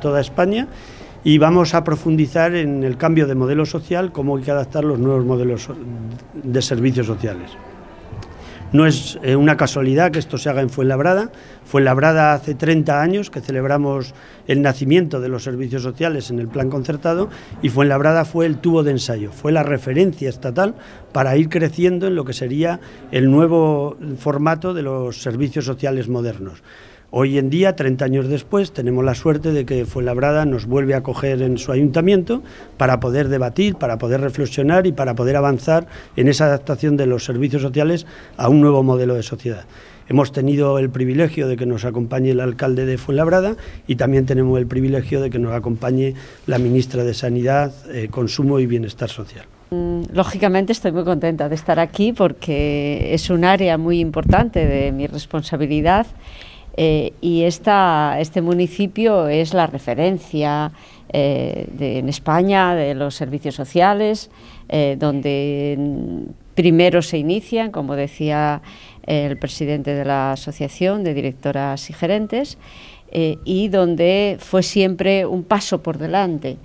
toda España y vamos a profundizar en el cambio de modelo social, cómo hay que adaptar los nuevos modelos de servicios sociales. No es eh, una casualidad que esto se haga en Fuenlabrada. Fuenlabrada hace 30 años que celebramos el nacimiento de los servicios sociales en el plan concertado y Fuenlabrada fue el tubo de ensayo, fue la referencia estatal para ir creciendo en lo que sería el nuevo formato de los servicios sociales modernos. Hoy en día, 30 años después, tenemos la suerte de que Fuenlabrada nos vuelve a acoger en su ayuntamiento para poder debatir, para poder reflexionar y para poder avanzar en esa adaptación de los servicios sociales a un nuevo modelo de sociedad. Hemos tenido el privilegio de que nos acompañe el alcalde de Fuenlabrada y también tenemos el privilegio de que nos acompañe la ministra de Sanidad, eh, Consumo y Bienestar Social. Mm, lógicamente estoy muy contenta de estar aquí porque es un área muy importante de mi responsabilidad eh, y este municipio es la referencia eh, en España de los servicios sociales, eh, donde primero se inician, como decía el presidente de la asociación de directoras y gerentes, y donde fue siempre un paso por delante,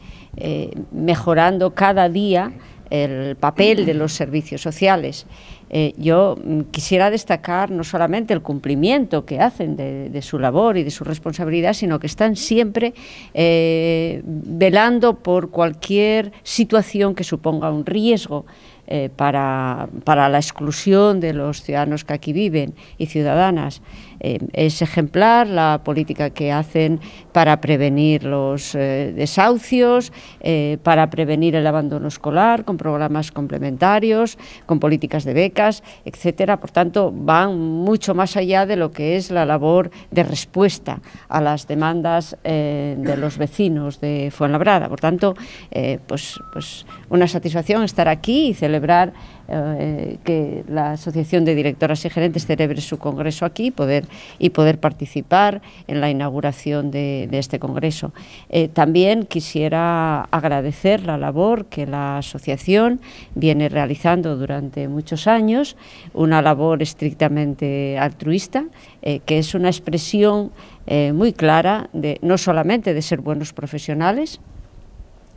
mejorando cada día el papel de los servicios sociales. Eh, yo mm, quisiera destacar no solamente el cumplimiento que hacen de, su labor y de su responsabilidad, sino que están siempre eh, velando por cualquier situación que suponga un riesgo. Eh, para, la exclusión de los ciudadanos que aquí viven y ciudadanas. es ejemplar la política que hacen para prevenir los desahucios, para prevenir el abandono escolar, con programas complementarios, con políticas de becas etcétera. Por tanto, van mucho más allá de lo que es la labor de respuesta a las demandas eh, de los vecinos de Fuenlabrada. Por tanto, eh, pues, pues una satisfacción estar aquí y celebrar eh, que la Asociación de Directoras y Gerentes celebre su congreso aquí poder, y poder participar en la inauguración de, este congreso. Eh, también quisiera agradecer la labor que la asociación viene realizando durante muchos años, una labor estrictamente altruista, eh, que es una expresión muy clara de, no solamente de ser buenos profesionales,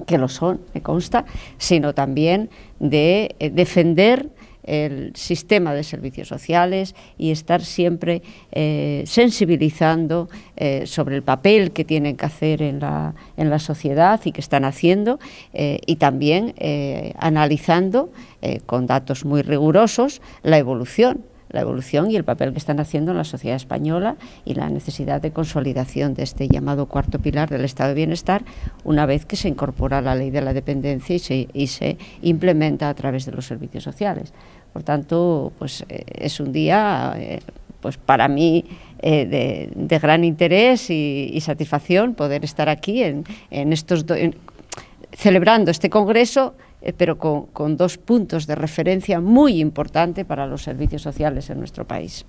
que lo son, me consta, sino también de eh, defender el sistema de servicios sociales y estar siempre eh, sensibilizando eh, sobre el papel que tienen que hacer en la, sociedad y que están haciendo y también analizando con datos muy rigurosos la evolución la evolución y el papel que están haciendo en la sociedad española y la necesidad de consolidación de este llamado cuarto pilar del estado de bienestar una vez que se incorpora la ley de la dependencia y se, implementa a través de los servicios sociales. Por tanto, pues eh, es un día eh, pues para mí eh, de, gran interés y, satisfacción poder estar aquí en, estos celebrando este congreso eh, pero con, dos puntos de referencia muy importante para los servicios sociales en nuestro país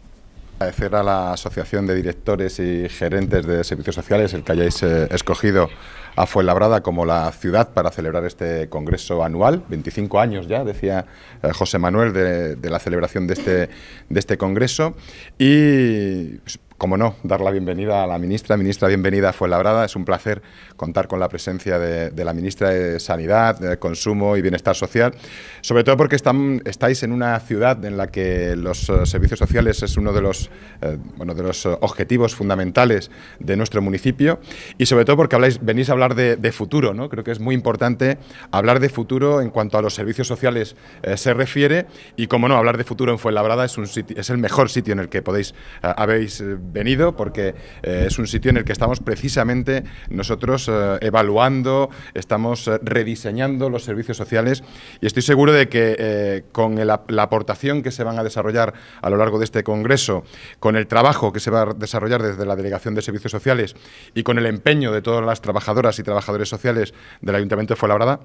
agradecer a la Asociación de Directores y Gerentes de Servicios Sociales el que hayáis eh, escogido a Fuenlabrada como la ciudad para celebrar este congreso anual, 25 años ya, decía eh, José Manuel, de, la celebración de este, de este congreso. Y pues, como no, dar la bienvenida a la ministra. Ministra, bienvenida a Fuenlabrada. Es un placer contar con la presencia de, la ministra de Sanidad, Consumo y Bienestar Social, sobre todo porque estáis en una ciudad en la que los eh, servicios sociales es uno de los, eh, bueno, de los eh, objetivos fundamentales de nuestro municipio y sobre todo porque habláis, venís a hablar de, futuro. ¿no? Creo que es muy importante hablar de futuro en cuanto a los servicios sociales se refiere y, como no, hablar de futuro en Fuenlabrada es, un es el mejor sitio en el que podéis, habéis venido porque eh, es un sitio en el que estamos precisamente nosotros eh, evaluando, estamos eh, rediseñando los servicios sociales y estoy seguro de que con la aportación que se van a desarrollar a lo largo de este Congreso, con el trabajo que se va a desarrollar desde la Delegación de Servicios Sociales y con el empeño de todas las trabajadoras y trabajadores sociales del Ayuntamiento de Fuenlabrada,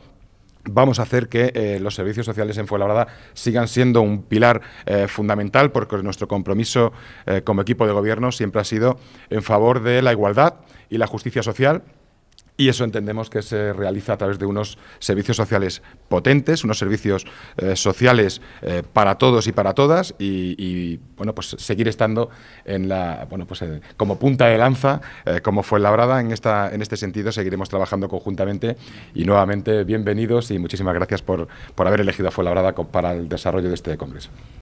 vamos a hacer que eh, los servicios sociales en Fuenlabrada sigan siendo un pilar eh, fundamental porque nuestro compromiso eh, como equipo de gobierno siempre ha sido en favor de la igualdad y la justicia social y eso entendemos que se realiza a través de unos servicios sociales potentes, unos servicios eh, sociales eh, para todos y para todas, y, bueno, pues seguir estando en la, bueno, pues eh, como punta de lanza, como fue labrada en esta, en este sentido, seguiremos trabajando conjuntamente y nuevamente bienvenidos y muchísimas gracias por, por haber elegido a Fuenlabrada para el desarrollo de este congreso.